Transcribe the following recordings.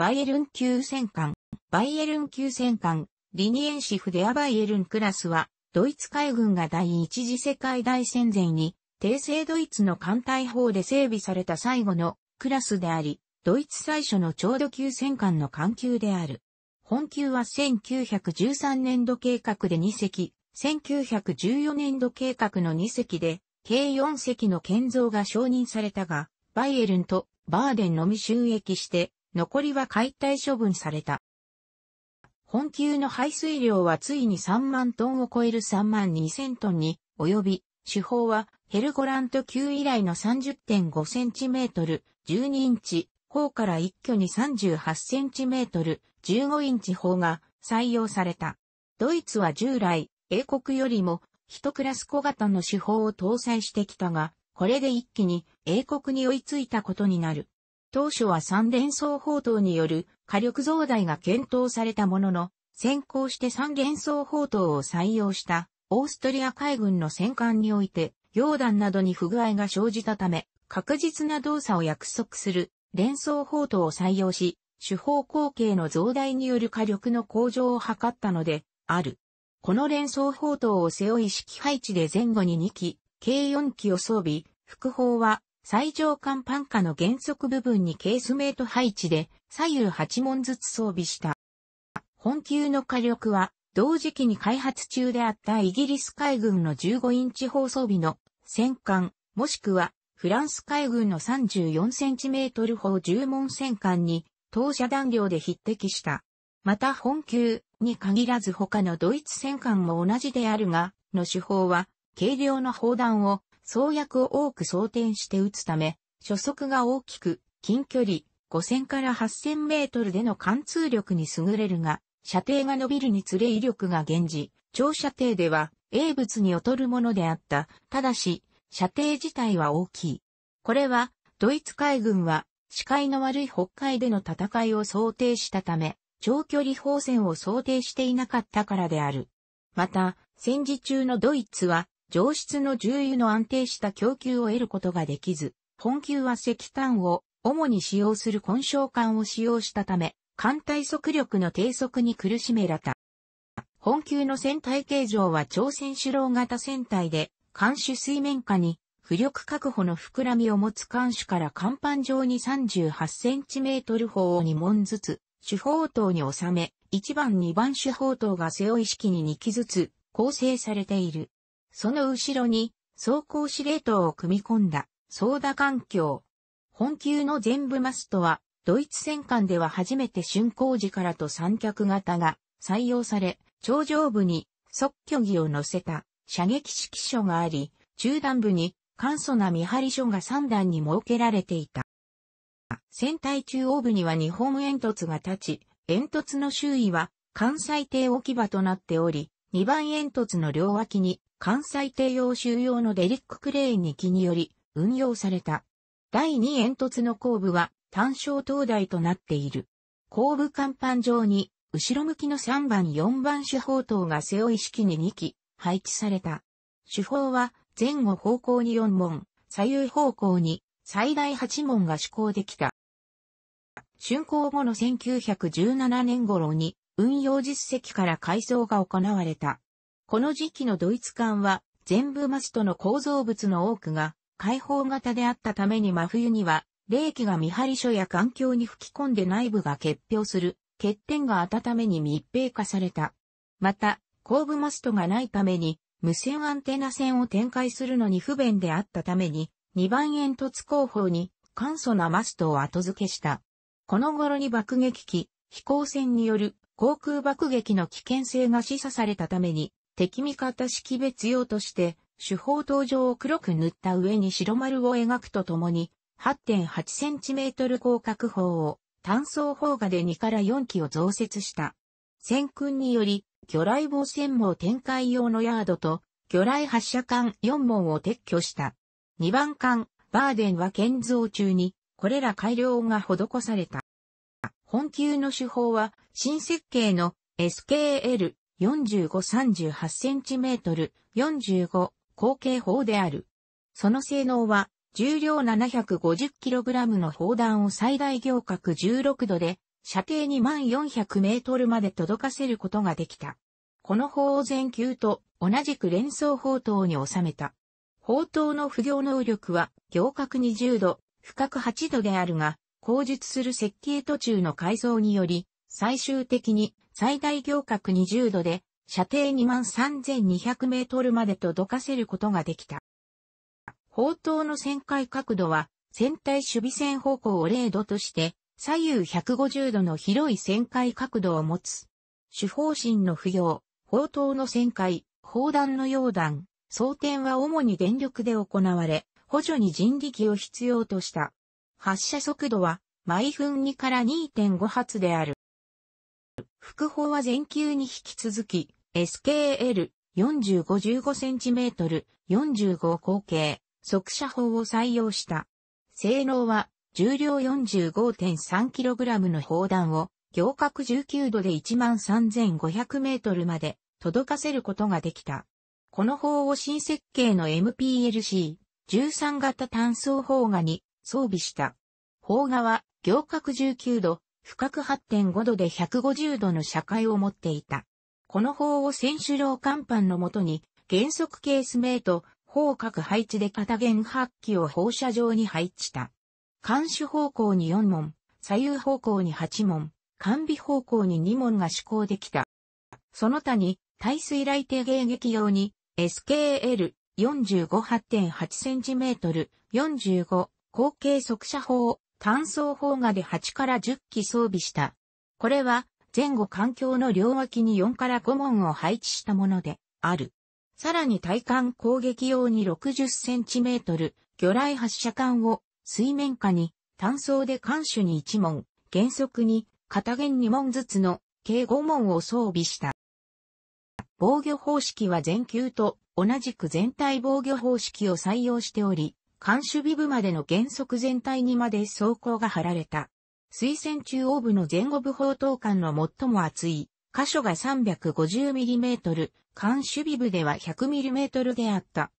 バイエルン級戦艦、バイエルン級戦艦、リニエンシフ・デア・バイエルンクラスは、ドイツ海軍が第一次世界大戦前に、帝政ドイツの艦隊法で整備された最後のクラスであり、ドイツ最初のうど級戦艦の艦級である。本級は1913年度計画で2隻、1914年度計画の2隻で、計4隻の建造が承認されたが、バイエルンとバーデンのみ収益して、残りは解体処分された。本級の排水量はついに3万トンを超える3万2千トンに及び、手法はヘルゴラント級以来の30.5センチメートル、12インチ、砲から一挙に38センチメートル、15インチ砲が採用された。ドイツは従来、英国よりも一クラス小型の手法を搭載してきたが、これで一気に英国に追いついたことになる。当初は三連装砲塔による火力増大が検討されたものの、先行して三連装砲塔を採用したオーストリア海軍の戦艦において、溶弾などに不具合が生じたため、確実な動作を約束する連装砲塔を採用し、主砲口径の増大による火力の向上を図ったので、ある。この連装砲塔を背負い式配置で前後に2機、計4機を装備、副砲は最上艦パンカの原則部分にケースメイト配置で左右8門ずつ装備した。本級の火力は同時期に開発中であったイギリス海軍の15インチ砲装備の戦艦、もしくはフランス海軍の3 4トル砲10門戦艦に当社弾量で匹敵した。また本級に限らず他のドイツ戦艦も同じであるが、の手法は軽量の砲弾を創薬を多く装填して打つため、初速が大きく、近距離5000から8000メートルでの貫通力に優れるが、射程が伸びるにつれ威力が減じ、長射程では、英物に劣るものであった。ただし、射程自体は大きい。これは、ドイツ海軍は、視界の悪い北海での戦いを想定したため、長距離砲戦を想定していなかったからである。また、戦時中のドイツは、上質の重油の安定した供給を得ることができず、本級は石炭を主に使用する混焼管を使用したため、艦隊速力の低速に苦しめられた。本級の船体形状は朝鮮主郎型船体で、艦首水面下に浮力確保の膨らみを持つ艦首から甲板上に 38cm 砲を2門ずつ、主砲塔に収め、1番2番主砲塔が背負い式に2機ずつ構成されている。その後ろに、走行司令塔を組み込んだ、ソー環境。本級の全部マストは、ドイツ戦艦では初めて竣工時からと三脚型が採用され、頂上部に即居儀を乗せた射撃指揮所があり、中段部に簡素な見張り所が三段に設けられていた。船体中央部には日本煙突が立ち、煙突の周囲は関西艇置き場となっており、二番煙突の両脇に関西帝洋収用のデリッククレーンに機により運用された。第2煙突の後部は単焦灯台となっている。後部甲板上に後ろ向きの3番4番手法塔が背負い式に2機配置された。手法は前後方向に4門、左右方向に最大8門が施行できた。竣工後の1917年頃に運用実績から改装が行われた。この時期のドイツ艦は全部マストの構造物の多くが開放型であったために真冬には冷気が見張り所や環境に吹き込んで内部が結氷する欠点があったために密閉化された。また、後部マストがないために無線アンテナ線を展開するのに不便であったために2番煙突後方に簡素なマストを後付けした。この頃に爆撃機、飛行船による航空爆撃の危険性が示唆されたために、敵味方識別用として、手法登場を黒く塗った上に白丸を描くとともに、8 8トル広角砲を単装砲画で2から4機を増設した。戦訓により、魚雷防戦網展開用のヤードと、魚雷発射管4門を撤去した。2番艦、バーデンは建造中に、これら改良が施された。本級の手法は、新設計の SKL 45-38cm、45後傾砲である。その性能は、重量 750kg の砲弾を最大行角16度で、射程2400メートルまで届かせることができた。この砲を全球と同じく連装砲塔に収めた。砲塔の不行能力は行角20度、深角8度であるが、後述する設計途中の改造により、最終的に最大行角20度で、射程23,200メートルまで届かせることができた。砲塔の旋回角度は、船体守備線方向を0度として、左右150度の広い旋回角度を持つ。主砲身の不要、砲塔の旋回、砲弾の溶弾、装填は主に電力で行われ、補助に人力を必要とした。発射速度は毎分2から2.5発である。副砲は前級に引き続き、SKL 4 5 1 5 c m 45口径、速射砲を採用した。性能は、重量 45.3kg の砲弾を、行角19度で 13500m まで届かせることができた。この砲を新設計の MPLC、13型単装砲画に装備した。砲画は行角19度、深く8.5度で150度の車会を持っていた。この砲を選手郎甲板のもとに、原則ケース名と、方角配置で片弦発揮を放射状に配置した。監視方向に4問、左右方向に8問、完備方向に2問が施行できた。その他に、耐水雷艇迎撃用に、SKL、45.8cm、45、後継速射砲、単装砲画で8から10機装備した。これは前後環境の両脇に4から5門を配置したものである。さらに対艦攻撃用に6 0トル、魚雷発射管を水面下に単装で艦首に1門、原則に片弦2門ずつの計5門を装備した。防御方式は全球と同じく全体防御方式を採用しており、艦首尾部までの原則全体にまで装甲が張られた。推薦中央部の前後部砲塔間の最も厚い箇所が 350mm、艦守備部では 100mm であった。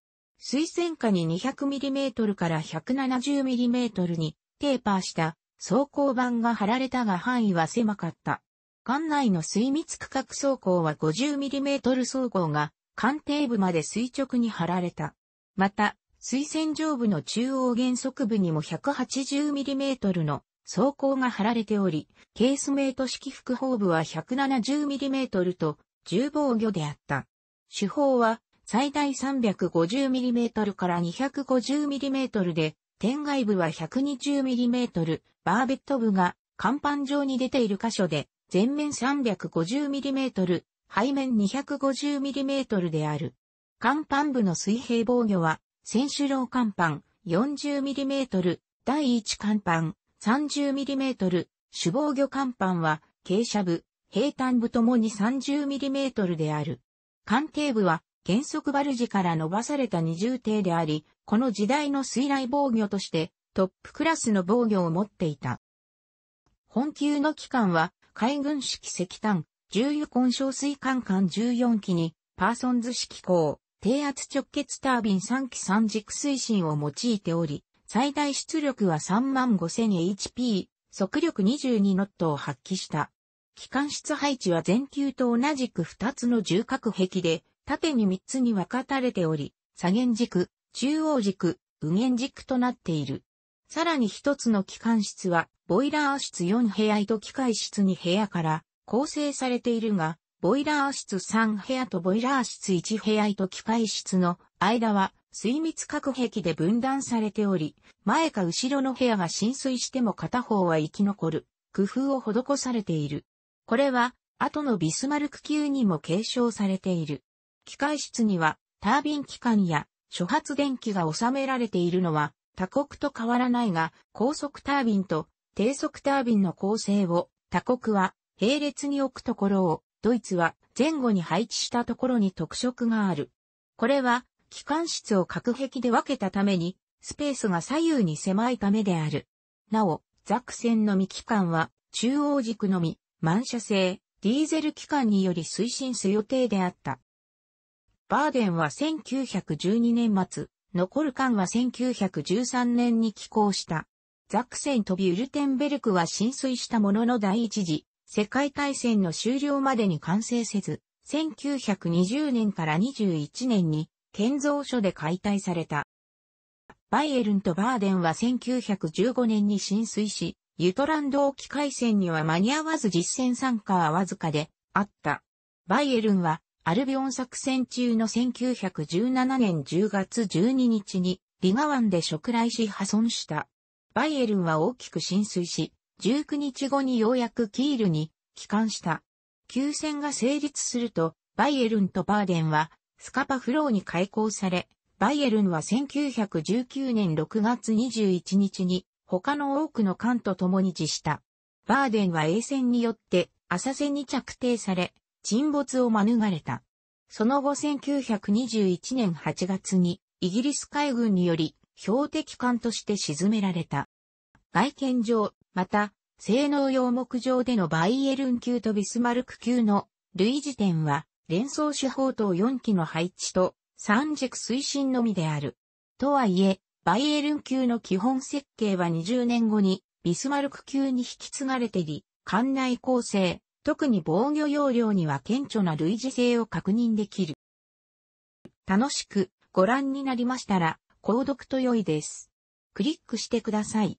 推薦下に 200mm から 170mm にテーパーした装甲板が張られたが範囲は狭かった。艦内の水密区画装甲は 50mm 装甲が艦底部まで垂直に張られた。また、水線上部の中央原則部にも 180mm の装甲が貼られており、ケースメイト式複砲部は 170mm と重防御であった。手法は最大 350mm から 250mm で、天外部は 120mm、バーベット部が甲板上に出ている箇所で、前面 350mm、背面 250mm である。甲板部の水平防御は、選手楼甲板 40mm、第1甲板 30mm、主防御甲板は傾斜部、平坦部ともに 30mm である。艦艇部は原則バルジから伸ばされた二重艇であり、この時代の水雷防御としてトップクラスの防御を持っていた。本級の機関は海軍式石炭、重油混焼水管艦14機にパーソンズ式港、低圧直結タービン3機3軸推進を用いており、最大出力は 35000HP、速力22ノットを発揮した。機関室配置は全球と同じく2つの重角壁で、縦に3つに分かたれており、左舷軸、中央軸、右舷軸となっている。さらに1つの機関室は、ボイラー室4部屋と機械室2部屋から構成されているが、ボイラー室3部屋とボイラー室1部屋と機械室の間は水密隔壁で分断されており、前か後ろの部屋が浸水しても片方は生き残る工夫を施されている。これは後のビスマルク級にも継承されている。機械室にはタービン機関や初発電機が収められているのは他国と変わらないが、高速タービンと低速タービンの構成を他国は並列に置くところをドイツは前後に配置したところに特色がある。これは、機関室を隔壁で分けたために、スペースが左右に狭いためである。なお、ザクセンのみ機関は、中央軸のみ、満車製、ディーゼル機関により推進す予定であった。バーデンは1912年末、残る間は1913年に寄港した。ザクセンとビュルテンベルクは浸水したものの第一次世界大戦の終了までに完成せず、1920年から21年に建造所で解体された。バイエルンとバーデンは1915年に浸水し、ユトランド沖海戦には間に合わず実戦参加はわずかであった。バイエルンはアルビオン作戦中の1917年10月12日にリガ湾で食来し破損した。バイエルンは大きく浸水し、19日後にようやくキールに帰還した。休戦が成立すると、バイエルンとバーデンはスカパフローに開港され、バイエルンは1919年6月21日に他の多くの艦と共に辞した。バーデンは衛戦によって浅瀬に着底され、沈没を免れた。その後1921年8月にイギリス海軍により標的艦として沈められた。外見上、また、性能用目上でのバイエルン級とビスマルク級の類似点は、連想手法等4機の配置と三軸推進のみである。とはいえ、バイエルン級の基本設計は20年後にビスマルク級に引き継がれており、艦内構成、特に防御容量には顕著な類似性を確認できる。楽しくご覧になりましたら、購読と良いです。クリックしてください。